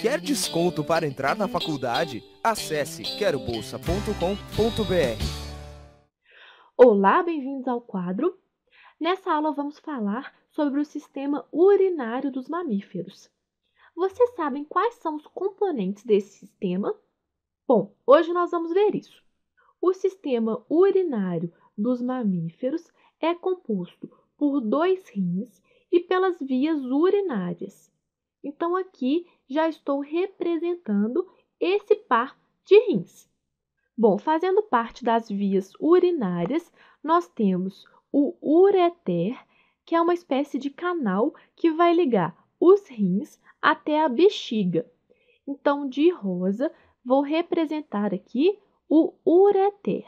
Quer desconto para entrar na faculdade? Acesse querobolsa.com.br. Olá, bem-vindos ao quadro. Nessa aula vamos falar sobre o sistema urinário dos mamíferos. Vocês sabem quais são os componentes desse sistema? Bom, hoje nós vamos ver isso. O sistema urinário dos mamíferos é composto por dois rins e pelas vias urinárias. Então, aqui já estou representando esse par de rins. Bom, fazendo parte das vias urinárias, nós temos o ureter, que é uma espécie de canal que vai ligar os rins até a bexiga. Então, de rosa, vou representar aqui o ureter.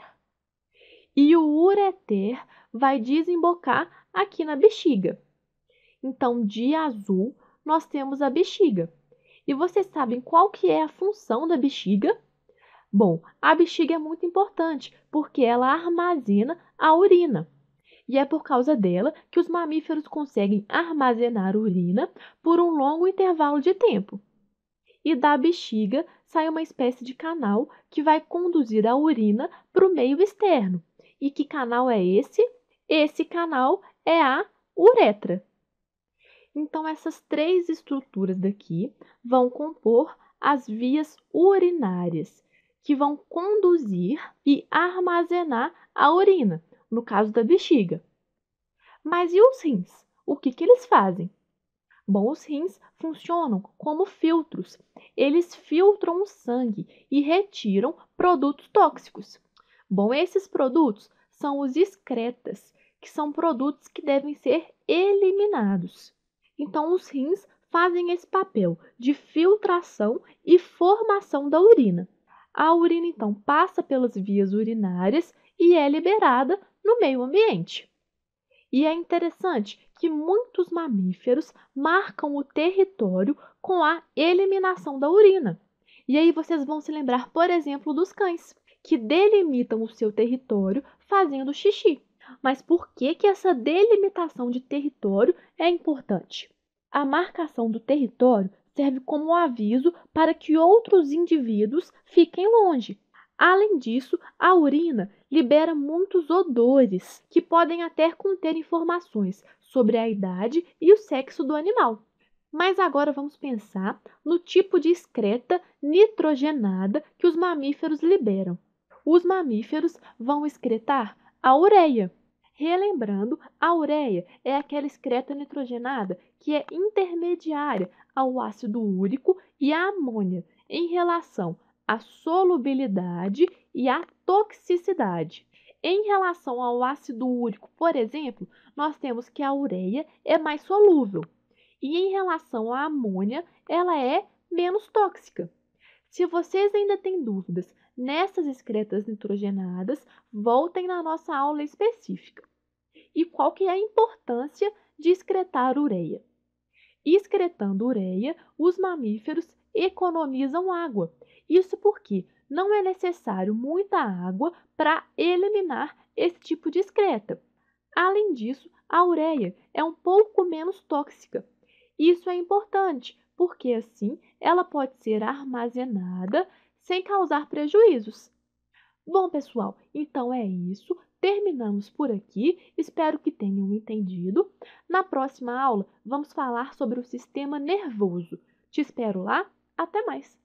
E o ureter vai desembocar aqui na bexiga. Então, de azul, nós temos a bexiga. E vocês sabem qual que é a função da bexiga? Bom, a bexiga é muito importante porque ela armazena a urina. E é por causa dela que os mamíferos conseguem armazenar urina por um longo intervalo de tempo. E da bexiga sai uma espécie de canal que vai conduzir a urina para o meio externo. E que canal é esse? Esse canal é a uretra. Então, essas três estruturas daqui vão compor as vias urinárias, que vão conduzir e armazenar a urina, no caso da bexiga. Mas e os rins? O que, que eles fazem? Bom, os rins funcionam como filtros. Eles filtram o sangue e retiram produtos tóxicos. Bom, esses produtos são os excretas, que são produtos que devem ser eliminados. Então, os rins fazem esse papel de filtração e formação da urina. A urina então passa pelas vias urinárias e é liberada no meio ambiente. E é interessante que muitos mamíferos marcam o território com a eliminação da urina. E aí vocês vão se lembrar, por exemplo, dos cães, que delimitam o seu território fazendo xixi. Mas por que, que essa delimitação de território é importante? A marcação do território serve como aviso para que outros indivíduos fiquem longe. Além disso, a urina libera muitos odores que podem até conter informações sobre a idade e o sexo do animal. Mas agora vamos pensar no tipo de excreta nitrogenada que os mamíferos liberam. Os mamíferos vão excretar a ureia, Relembrando, a ureia é aquela excreta nitrogenada que é intermediária ao ácido úrico e à amônia em relação à solubilidade e à toxicidade. Em relação ao ácido úrico, por exemplo, nós temos que a ureia é mais solúvel e em relação à amônia, ela é menos tóxica. Se vocês ainda têm dúvidas nessas excretas nitrogenadas voltem na nossa aula específica. E qual que é a importância de excretar ureia? Excretando ureia, os mamíferos economizam água. Isso porque não é necessário muita água para eliminar esse tipo de excreta. Além disso, a ureia é um pouco menos tóxica. Isso é importante, porque assim ela pode ser armazenada sem causar prejuízos. Bom, pessoal, então é isso. Terminamos por aqui. Espero que tenham entendido. Na próxima aula, vamos falar sobre o sistema nervoso. Te espero lá. Até mais!